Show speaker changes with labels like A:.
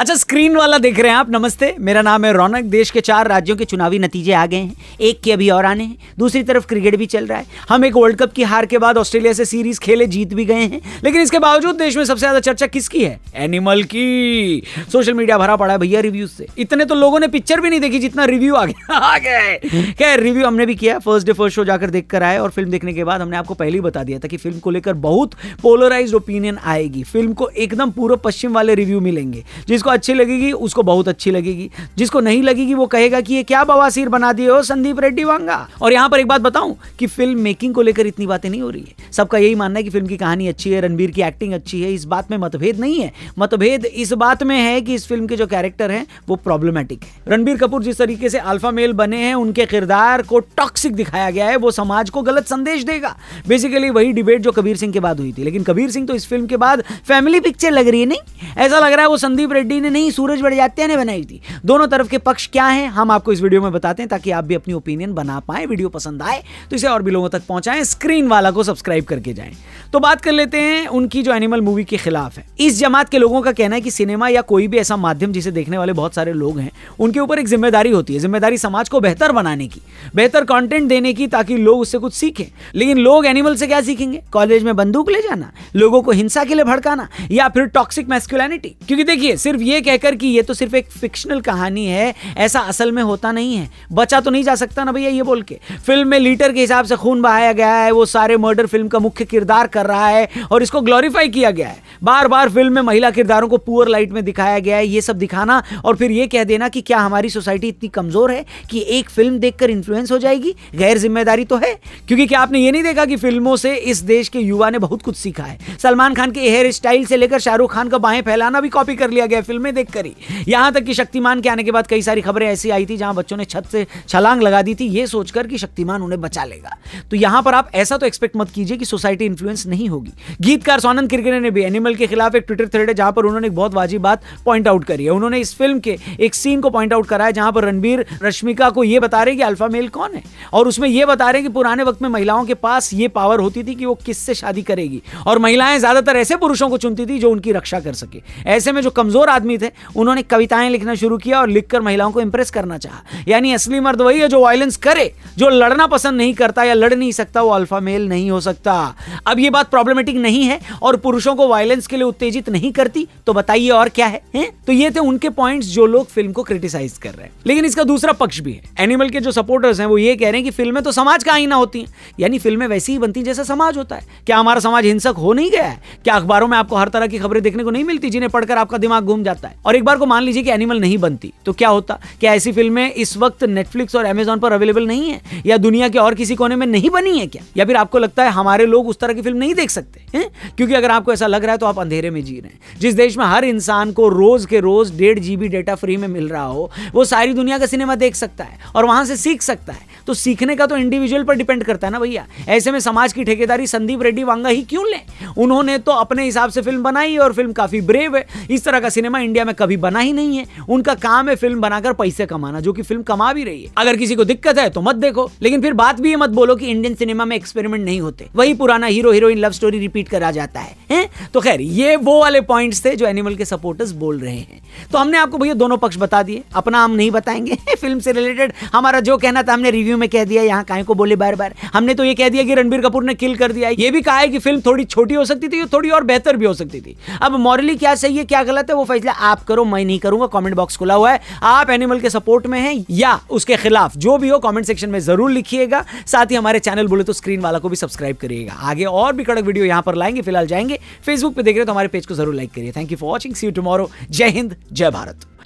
A: अच्छा स्क्रीन वाला देख रहे हैं आप नमस्ते मेरा नाम है रौनक देश के चार राज्यों के चुनावी नतीजे आ गए हैं एक के अभी और आने हैं दूसरी तरफ क्रिकेट भी चल रहा है हम एक वर्ल्ड कप की हार के बाद ऑस्ट्रेलिया से सीरीज खेले जीत भी गए हैं लेकिन इसके बावजूद देश में सबसे ज्यादा चर्चा किसकी है एनिमल की सोशल मीडिया भरा पड़ा है भैया रिव्यूज से इतने तो लोगों ने पिक्चर भी नहीं देखी जितना रिव्यू आ गया आ गए क्या रिव्यू हमने भी किया फर्स्ट डे फर्स्ट शो जाकर देख कर आए और फिल्म देखने के बाद हमने आपको पहले ही बता दिया था कि फिल्म को लेकर बहुत पोलराइज ओपिनियन आएगी फिल्म को एकदम पूरा पश्चिम वाले रिव्यू मिलेंगे जिसको जिसको अच्छी लगेगी उसको बहुत अच्छी लगेगी जिसको नहीं लगेगी वो कहेगा कि ये क्या बवासीर बना दिए हो संदीप रेड्डी वांगा और यहाँ पर एक बात बताऊं कि फिल्म मेकिंग को लेकर इतनी बातें नहीं हो रही है सबका यही मानना है कि फिल्म की कहानी अच्छी है रणबीर की एक्टिंग अच्छी है इस बात में मतभेद नहीं है मतभेद इस बात में है कि इस फिल्म के जो कैरेक्टर है वो प्रॉब्लमेटिक है रणबीर कपूर जिस तरीके से अल्फा मेल बने हैं उनके किरदार को टॉक्सिक दिखाया गया है वो समाज को गलत संदेश देगा बेसिकली वही डिबेट जो कबीर सिंह के बाद हुई थी लेकिन कबीर सिंह तो इस फिल्म के बाद फैमिली पिक्चर लग रही है नहीं ऐसा लग रहा है वो संदीप रेड्डी महीने नहीं सूरज बड़ जात्या ने बनाई थी दोनों तरफ के पक्ष क्या हैं हम आपको इस वीडियो में बताते हैं ताकि आप भी अपनी ओपिनियन बना पाए वीडियो पसंद आए तो इसे और भी लोगों तक पहुंचाएं स्क्रीन वाला को सब्सक्राइब करके जाएं तो बात कर लेते हैं उनकी जो एनिमल मूवी के खिलाफ है इस जमात के लोगों का कहना है कि सिनेमा या कोई भी ऐसा माध्यम जिसे देखने वाले बहुत सारे लोग हैं उनके ऊपर एक जिम्मेदारी होती है जिम्मेदारी समाज को बेहतर बनाने की बेहतर कॉन्टेंट देने की ताकि लोग उससे कुछ सीखें लेकिन लोग एनिमल से क्या सीखेंगे कॉलेज में बंदूक ले जाना लोगों को हिंसा के लिए भड़काना या फिर टॉक्सिक मैस्कुलैनिटी क्योंकि देखिए सिर्फ ये कहकर कि ये तो सिर्फ एक फिक्शनल कहानी है ऐसा असल में होता नहीं है बचा तो नहीं जा सकता ना भैया ये बोल के फिल्म में लीटर के हिसाब से खून बहाया गया है वो सारे मर्डर फिल्म का मुख्य किरदार कर रहा है और इसको ग्लोरीफाई किया गया है बार बार फिल्म में महिला किरदारों को पुअर लाइट में दिखाया गया है ये सब दिखाना और फिर ये कह देना कि क्या हमारी सोसाइटी इतनी कमजोर है कि एक फिल्म देखकर इन्फ्लुएंस हो जाएगी गैर जिम्मेदारी तो है क्योंकि क्या आपने ये नहीं देखा कि फिल्मों से इस देश के युवा ने बहुत कुछ सीखा है सलमान खान के हेयर स्टाइल से लेकर शाहरुख खान का बाहें फैलाना भी कॉपी कर लिया गया फिल्म फिल्में देख कर ही यहाँ तक कि शक्तिमान के आने के बाद कई सारी खबरें ऐसी आई थी जहाँ बच्चों ने छत से छलांग लगा दी थी ये सोचकर कि शक्तिमान उन्हें बचा लेगा तो यहाँ पर आप ऐसा तो एक्सपेक्ट मत कीजिए कि सोसाइटी इन्फ्लुएंस नहीं होगी गीतकार सोनंद किरकिरे ने भी एनिमल के खिलाफ एक ट्विटर थ्रेड है जहाँ पर उन्होंने एक बहुत वाजिब बात पॉइंट आउट करी है उन्होंने इस फिल्म के एक सीन को पॉइंट आउट कराया है जहाँ पर रणबीर रश्मिका को यह बता रहे कि अल्फा मेल कौन है और उसमें यह बता रहे कि पुराने वक्त में महिलाओं के पास ये पावर होती थी कि वो किससे शादी करेगी और महिलाएं ज्यादातर ऐसे पुरुषों को चुनती थी जो उनकी रक्षा कर सके ऐसे में जो कमजोर आदमी थे उन्होंने कविताएं लिखना शुरू किया और लिखकर महिलाओं को इंप्रेस करना चाहा यानी असली मर्द वही है जो वायलेंस करे जो लड़ना पसंद नहीं करता या लड़ नहीं सकता वो अल्फा मेल नहीं हो सकता अब ये बात प्रॉब्लमेटिक नहीं है और पुरुषों को वायलेंस के लिए उत्तेजित नहीं करती तो बताइए और क्या है, है? तो ये थे उनके पॉइंट जो लोग फिल्म को क्रिटिसाइज कर रहे हैं लेकिन इसका दूसरा पक्ष भी है एनिमल के जो सपोर्टर्स हैं वो ये कह रहे हैं कि फिल्में तो समाज का आईना होती है यानी फिल्में वैसी ही बनती जैसा समाज होता है क्या हमारा समाज हिंसक हो नहीं गया है क्या अखबारों में आपको हर तरह की खबरें देखने को नहीं मिलती जिन्हें पढ़कर आपका दिमाग घूम जाता है और एक बार को मान लीजिए कि एनिमल नहीं बनती तो क्या होता क्या ऐसी फिल्में इस वक्त नेटफ्लिक्स और अमेजोन पर अवेलेबल नहीं है या दुनिया के और किसी कोने में नहीं बनी है क्या या फिर आपको लगता है हमारे लोग उस तरह की फिल्म नहीं देख सकते हैं क्योंकि अगर आपको ऐसा लग रहा है तो आप अंधेरे में जी रहे हैं जिस देश में हर इंसान को रोज के रोज डेढ़ जीबी डेटा फ्री में मिल रहा हो वो सारी दुनिया का सिनेमा देख सकता है और वहां से सीख सकता है तो सीखने का तो इंडिविजुअल पर डिपेंड करता है ना भैया ऐसे में समाज की ठेकेदारी संदीप रेड्डी वांगा ही क्यों लें उन्होंने तो अपने हिसाब से फिल्म बनाई और फिल्म काफ़ी ब्रेव है इस तरह का सिनेमा इंडिया में कभी बना ही नहीं है उनका काम है फिल्म बनाकर पैसे कमाना जो कि फिल्म कमा भी रही है अगर किसी को दिक्कत है तो मत देखो लेकिन फिर बात भी ये मत बोलो कि इंडियन सिनेमा में एक्सपेरिमेंट नहीं होते वही पुराना hero heroine love story repeat करा जाता है, है? तो खैर ये वो वाले पॉइंट्स थे जो एनिमल के सपोर्टर्स बोल रहे हैं तो हमने आपको भैया दोनों पक्ष बता दिए अपना हम नहीं बताएंगे फिल्म से रिलेटेड हमारा जो कहना था हमने रिव्यू इंटरव्यू में कह दिया यहाँ काय को बोले बार बार हमने तो ये कह दिया कि रणबीर कपूर ने किल कर दिया ये भी कहा है कि फिल्म थोड़ी छोटी हो सकती थी थोड़ी और बेहतर भी हो सकती थी अब मॉरली क्या सही है क्या गलत है वो फैसला आप करो मैं नहीं करूंगा कॉमेंट बॉक्स खुला हुआ है आप एनिमल के सपोर्ट में है या उसके खिलाफ जो भी हो कॉमेंट सेक्शन में जरूर लिखिएगा साथ ही हमारे चैनल बोले तो स्क्रीन वाला को भी सब्सक्राइब करिएगा आगे और भी कड़क वीडियो यहाँ पर लाएंगे फिलहाल जाएंगे फेसबुक पे देख रहे हो तो हमारे पेज को जरूर लाइक करिए thank you for watching see you tomorrow जय हिंद जय भारत